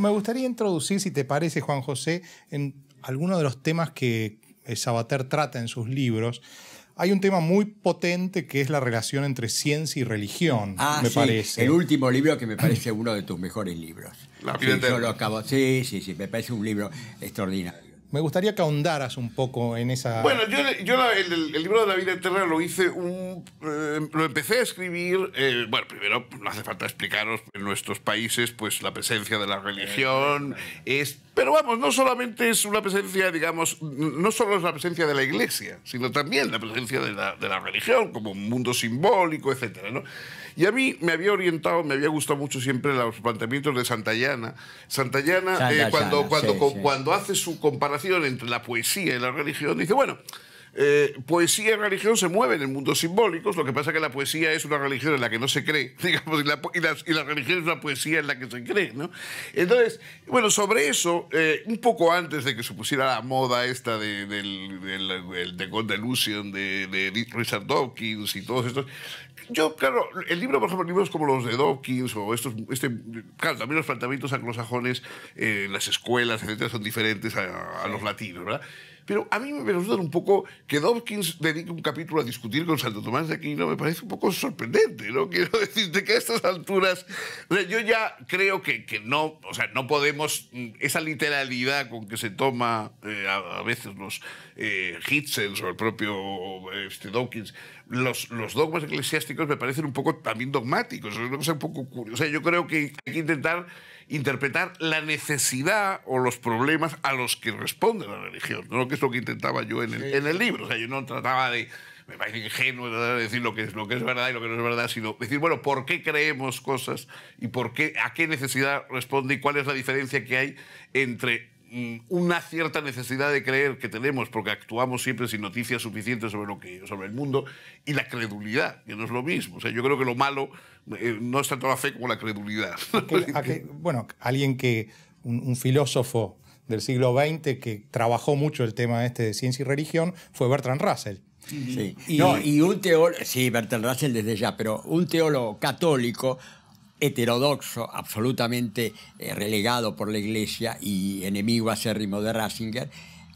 me gustaría introducir, si te parece, Juan José, en alguno de los temas que eh, Sabater trata en sus libros. Hay un tema muy potente que es la relación entre ciencia y religión, ah, me parece. El último libro que me parece uno de tus mejores libros. La sí, lo acabo. Sí, sí, sí, me parece un libro extraordinario. Me gustaría que ahondaras un poco en esa... Bueno, yo, el, libro de la vida eterna lo hice eh, lo empecé a escribir... Eh, bueno, primero no hace falta explicaros en nuestros países pues la presencia de la religión eh, es... Pero vamos, no solamente es una presencia, digamos, no solo es la presencia de la iglesia, sino también la presencia de la, de la religión como un mundo simbólico, etcétera, ¿no? Y a mí me había orientado, me había gustado mucho siempre los planteamientos de Santayana. Santayana, eh, cuando, cuando, cuando hace su comparación entre la poesía y la religión, dice, bueno, eh, poesía y religión se mueven en mundos simbólicos, lo que pasa es que la poesía es una religión en la que no se cree, digamos, y la, y la, religión es una poesía en la que se cree, ¿no? Entonces, bueno, sobre eso, eh, un poco antes de que se pusiera la moda esta del del de, de, de de, Richard Dawkins y todos estos, yo, claro, el libro, por ejemplo, libros como los de Dawkins o estos, este, claro, también los planteamientos anglosajones en eh, las escuelas, etcétera, son diferentes a, a los latinos, ¿verdad? Pero a mí me resulta un poco que Dawkins dedique un capítulo a discutir con Santo Tomás de Aquino, me parece un poco sorprendente, ¿no? Quiero decirte que a estas alturas, yo ya creo que, que no, o sea, no podemos, mm, esa literalidad con que se toma eh, a, veces los eh, o el propio este, Dawkins, los, los, dogmas eclesiásticos me parecen un poco también dogmáticos, es una cosa un poco curiosa. Yo creo que hay que intentar interpretar la necesidad o los problemas a los que responde la religión, ¿no? que es lo que intentaba yo en el, libro. O sea, yo no trataba de, me parece ingenuo de decir lo que, es, lo que es verdad y lo que no es verdad, sino decir, bueno, ¿por qué creemos cosas y por qué, a qué necesidad responde y cuál es la diferencia que hay entre una cierta necesidad de creer que tenemos, porque actuamos siempre sin noticias suficientes sobre, lo que, sobre el mundo, y la credulidad, que no es lo mismo. O sea, yo creo que lo malo eh, no es tanto la fe como la credulidad. bueno, alguien que, un, filósofo del siglo XX que trabajó mucho el tema este de ciencia y religión fue Bertrand Russell. Sí. Y, un teólogo, sí, Bertrand Russell desde ya, pero un teólogo católico heterodoxo, absolutamente eh, relegado por la iglesia y enemigo acérrimo de Ratzinger,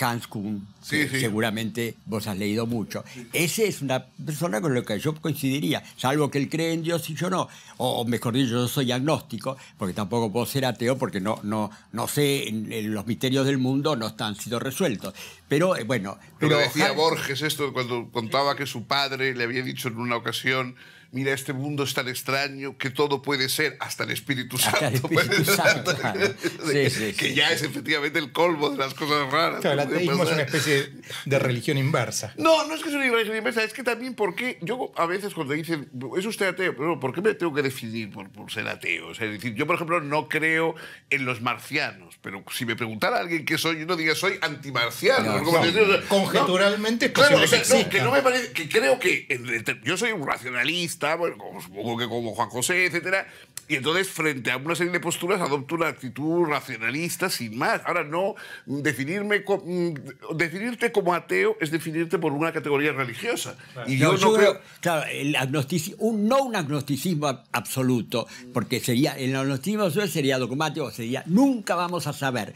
Hans Kuhn, sí, seguramente vos has leído mucho. Ese es una persona con la que yo coincidiría, salvo que él cree en Dios y yo no. O mejor dicho, yo soy agnóstico, porque tampoco puedo ser ateo, porque no, no, no sé, los misterios del mundo no están sido resueltos. Pero eh, bueno. Pero, decía Borges esto cuando contaba que su padre le había dicho en una ocasión mira, este mundo es tan extraño que todo puede ser, hasta el Espíritu Santo. El Espíritu Santo que ya es efectivamente el colmo de las cosas raras. el ateísmo es una especie de religión inversa. No, no es que sea una religión inversa, es que también porque yo a veces cuando dicen, ¿es usted ateo? Pero ¿Por qué me tengo que definir por, ser ateo? O sea, es decir, yo por ejemplo no creo en los marcianos, pero si me preguntara alguien qué soy, yo no diría soy antimarciano. marciano, conjeturalmente no, claro, que, no me parece, que creo que yo soy un racionalista como, como Juan José, etcétera. Y entonces, frente a una serie de posturas, adopto una actitud racionalista sin más. Ahora, no definirme mm, definirte como ateo es definirte por una categoría religiosa. Y yo, no creo... Claro, el un, no un agnosticismo absoluto, porque sería el agnosticismo sería dogmático, sería nunca vamos a saber.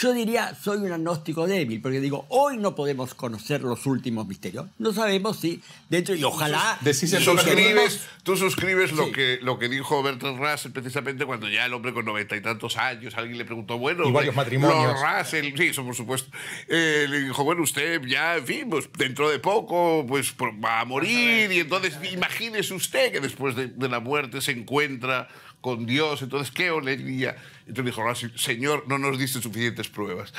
Yo diría, soy un agnóstico débil, porque digo, hoy no podemos conocer los últimos misterios. No sabemos si, de y ojalá... Decís tú, suscribes, tú suscribes lo, que, lo que dijo Bertrand Russell precisamente cuando ya el hombre con noventa y tantos años, alguien le preguntó, bueno... Y varios eh, matrimonios. Russell, sí, eso por supuesto. Eh, le dijo, bueno, usted ya, en fin, pues dentro de poco pues va a morir. y entonces imagínese usted que después de la muerte se encuentra con Dios, entonces qué alegría. Entonces dijo Russell, Señor, no nos diste suficientes pruebas.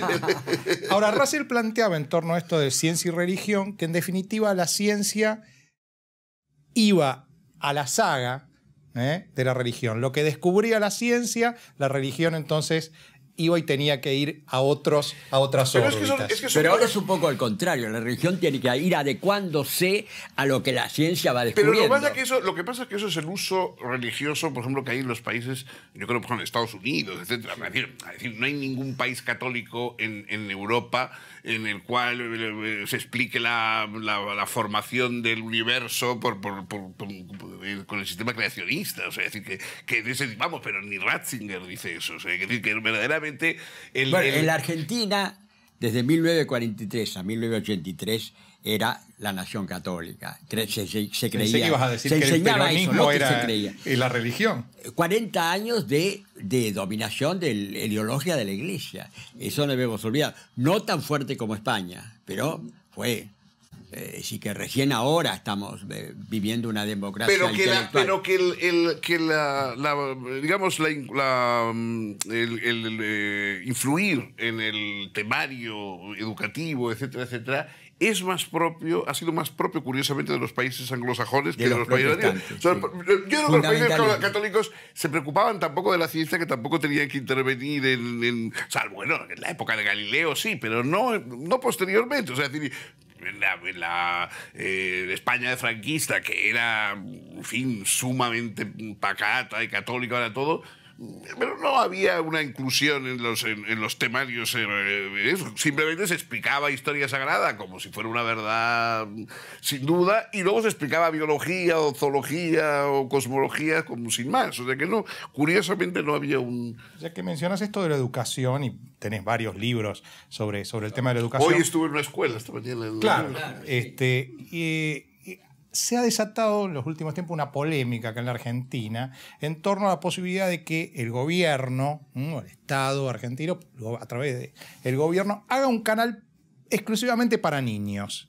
Ahora, Russell planteaba en torno a esto de ciencia y religión que en definitiva la ciencia iba a la saga ¿eh? de la religión. Lo que descubría la ciencia, la religión entonces iba y tenía que ir a, otros, a otras Pero Pero ahora es un poco al contrario, la religión tiene que ir adecuándose a lo que la ciencia va descubriendo. Pero lo, que pasa es que eso es el uso religioso, por ejemplo, que hay en los países, yo creo, por ejemplo, en Estados Unidos, etcétera. Es decir, no hay ningún país católico en, Europa en el cual eh, eh, se explique la, formación del universo por, con el sistema creacionista. O sea, es decir, que, que vamos, pero ni Ratzinger dice eso. es decir, que verdaderamente en la Argentina, desde 1943 a 1983, era la nación católica. Se, creía. era, eh, la religión. 40 años de, de dominación de la ideología de la iglesia. Eso no debemos olvidar. No tan fuerte como España, pero fue. Eh, sí que recién ahora estamos viviendo una democracia pero que el, que la, digamos la, mm, el, eh, influir en el temario educativo etcétera etcétera es más propio, ha sido más propio, curiosamente, de los países anglosajones que de los, países Yo creo que los países católicos se preocupaban tampoco de la ciencia, que tampoco tenían que intervenir en. bueno, en la época de Galileo sí, pero no, no posteriormente. O sea, decir, la, la eh, España franquista, que era, en fin, sumamente pacata y católica, era todo, pero no había una inclusión en los, en, los temarios. Eh, eh, Simplemente se explicaba historia sagrada como si fuera una verdad sin duda y luego se explicaba biología o zoología o cosmología como sin más. O sea que no, curiosamente no había un... Ya que mencionas esto de la educación y tenés varios libros sobre, sobre el tema de la educación. Hoy estuve en una escuela esta mañana. En claro, este, y se ha desatado en los últimos tiempos una polémica acá en la Argentina en torno a la posibilidad de que el gobierno, el Estado argentino, a través del gobierno, haga un canal exclusivamente para niños.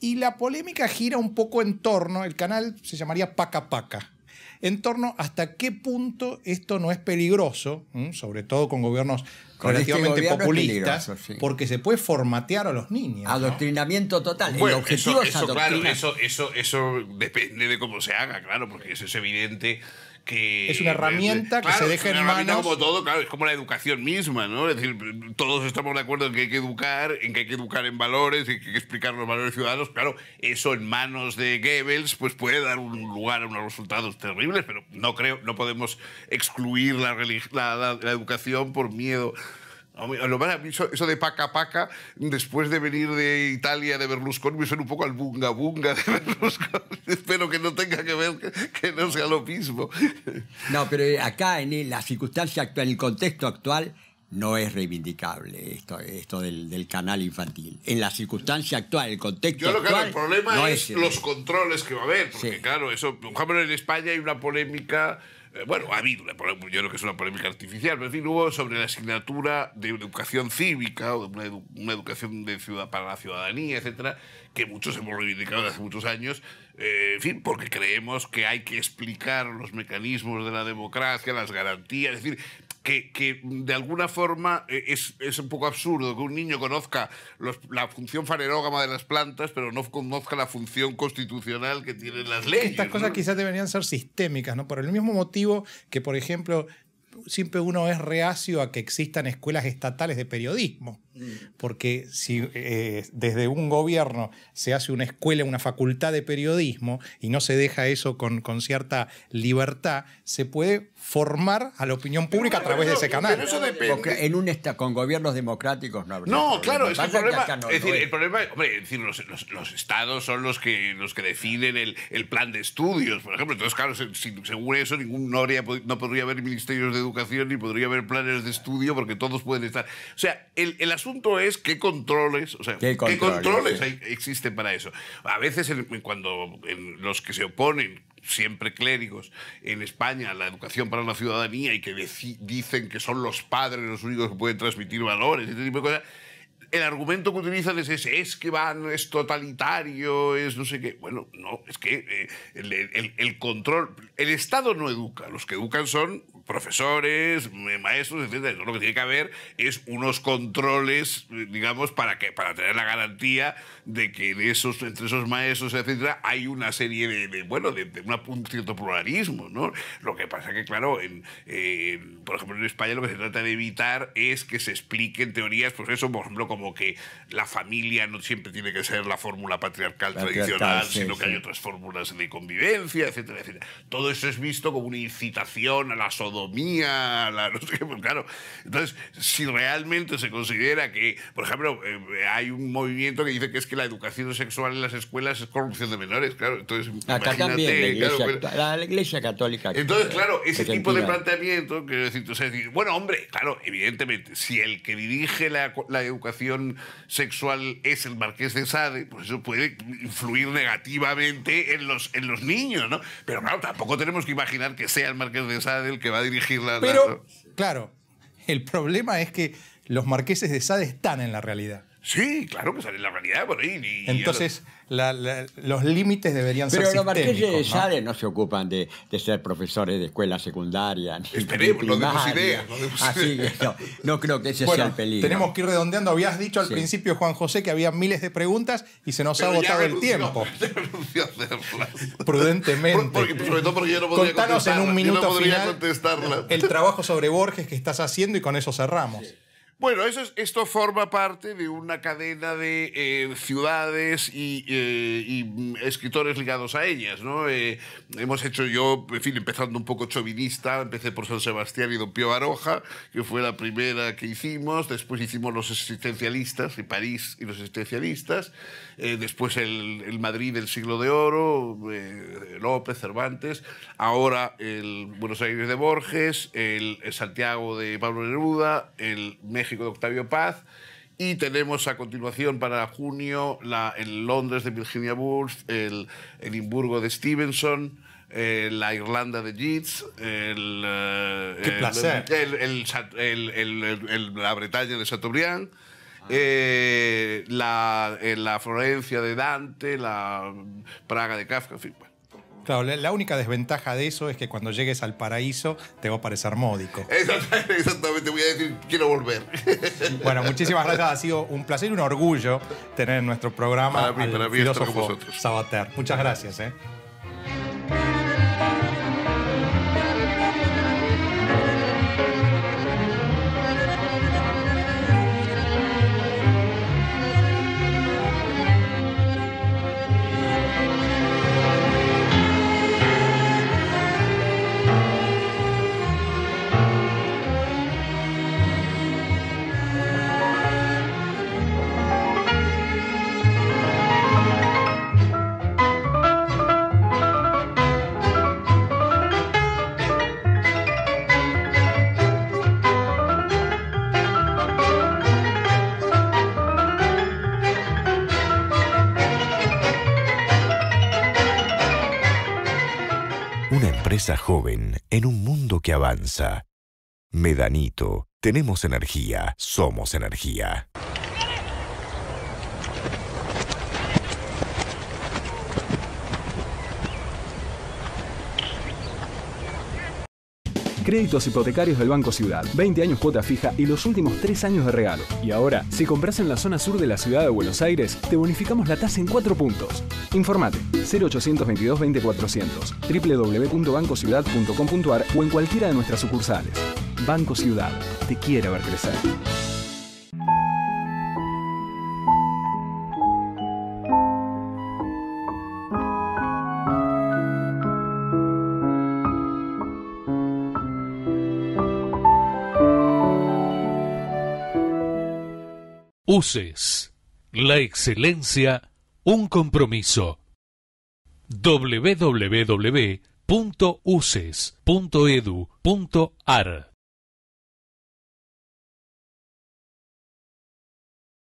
Y la polémica gira un poco en torno, el canal se llamaría Paca Paca en torno hasta qué punto esto no es peligroso, sobre todo con gobiernos este relativamente populistas, porque se puede formatear a los niños. Adoctrinamiento total. El objetivo eso, es eso, eso, eso depende de cómo se haga, claro, porque eso es evidente es una herramienta que se deja en manos... Como todo, claro, es como la educación misma, ¿no? Es decir, todos estamos de acuerdo en que hay que educar, en que hay que educar en valores, en que hay que explicar los valores ciudadanos. Claro, eso en manos de Goebbels pues puede dar un lugar a unos resultados terribles, pero no creo, no podemos excluir la, la, la, la educación por miedo eso, de paca paca, después de venir de Italia, de Berlusconi, me suena un poco al bunga bunga de Berlusconi. Espero que no tenga que, no sea lo mismo. No, pero acá en la circunstancia actual, en el contexto actual, no es reivindicable esto, esto del, canal infantil. En la circunstancia actual, el contexto Yo lo actual, que el problema es, los controles que va a haber, porque claro, eso, por ejemplo, en España hay una polémica eh, bueno, ha habido una polémica, yo creo que es una polémica artificial, pero en hubo sobre la asignatura de educación cívica o de una, educación para la ciudadanía, etcétera, que muchos hemos reivindicado desde hace muchos años, eh, en fin, porque creemos que hay que explicar los mecanismos de la democracia, las garantías, es decir, que, de alguna forma e, es, un poco absurdo que un niño conozca la función fanerógama de las plantas, pero no conozca la función constitucional que tienen las leyes. Estas cosas quizás deberían ser sistémicas, ¿no? Por el mismo motivo que, por ejemplo, siempre uno es reacio a que existan escuelas estatales de periodismo. Mm. porque si eh, desde un gobierno se hace una escuela, una facultad de periodismo y no se deja eso con, con cierta libertad, se puede formar a la opinión pública a través de ese canal. eso depende. Porque en un con gobiernos democráticos no habría No, claro, es el problema. es decir, el problema, es decir, los, los, estados son los que los que definen el, el, plan de estudios, por ejemplo. Entonces, claro, si, según eso, ningún no, habría, no podría haber ministerios de educación ni podría haber planes de estudio porque todos pueden estar. O sea, el, el asunto asunto es qué controles, o sea, qué, controles existen para eso. A veces cuando los que se oponen siempre clérigos en España la educación para la ciudadanía y que dicen que son los padres los únicos que pueden transmitir valores, este el argumento que utilizan es ese, es que van, es totalitario, es no sé qué. Bueno, no, es que eh, el, control, el Estado no educa, los que educan son profesores, eh, maestros, etcétera. Lo que tiene que haber es unos controles, eh, digamos, para que para tener la garantía de que de esos, entre esos maestros, etcétera, hay una serie de, bueno, de, un cierto pluralismo, ¿no? Lo que pasa que, claro, en, por ejemplo, en España lo que se trata de evitar es que se expliquen teorías, pues eso, por ejemplo, como que la familia no siempre tiene que ser la fórmula patriarcal, tradicional, sino que hay otras fórmulas de convivencia, etcétera, etcétera. Todo eso es visto como una incitación a la sodomía mía, la no sé qué, pues claro. Entonces, si realmente se considera que, por ejemplo, eh, hay un movimiento que dice que es que la educación sexual en las escuelas es corrupción de menores, claro. Entonces, Acá pues, la iglesia, claro, católica. Entonces, claro, ese tipo de planteamiento, bueno, hombre, claro, evidentemente, si el que dirige la, educación sexual es el marqués de Sade, pues eso puede influir negativamente en los, en los niños, ¿no? Pero claro, tampoco tenemos que imaginar que sea el marqués de Sade el que va a pero, claro, el problema es que los marqueses de Sade están en la realidad. Sí, claro pues sale la realidad. por ahí... Entonces, la, los límites deberían ser Pero los marqueses de Sade ¿no? se ocupan de, ser profesores de escuela secundaria. Esperemos, no demos ideas. Así Que no, creo que ese sea el peligro. Tenemos que ir redondeando. Habías dicho al principio, Juan José, que había miles de preguntas y se nos ha agotado el tiempo. Prudentemente. sobre todo porque yo no podría Contanos en un minuto el trabajo sobre Borges que estás haciendo y con eso cerramos. Bueno, eso esto forma parte de una cadena de eh, ciudades y, eh, mm, escritores ligados a ellas, eh, hemos hecho yo, en fin, empezando un poco chovinista, empecé por San Sebastián y Don Pío Baroja, que fue la primera que hicimos, después hicimos Los Existencialistas, y París y Los Existencialistas, después el, Madrid del Siglo de Oro, López, Cervantes, ahora el Buenos Aires de Borges, el, Santiago de Pablo Neruda, el México de Octavio Paz. Y tenemos a continuación para junio la, en Londres de Virginia Woolf, el Edimburgo de Stevenson, eh, la Irlanda de Yeats, el, el, la Bretaña de Chateaubriand. Eh, la, eh, la, Florencia de Dante, la Praga de Kafka, Claro, la única desventaja de eso es que cuando llegues al paraíso te va a parecer módico. Exactamente, voy a decir, quiero volver. Bueno, muchísimas gracias. Ha sido un placer y un orgullo tener en nuestro programa filósofo Sabater. Muchas gracias. ¿eh? Esa joven en un mundo que avanza. Medanito, tenemos energía, somos energía. Créditos hipotecarios del Banco Ciudad. 20 años cuota fija y los últimos 3 años de regalo. Y ahora, si compras en la zona sur de la ciudad de Buenos Aires, te bonificamos la tasa en 4 puntos. Informate 0822 20400 www.bancociudad.com.ar o en cualquiera de nuestras sucursales. Banco Ciudad. Te quiere ver crecer. UCES. la excelencia un compromiso. www.uces.edu.ar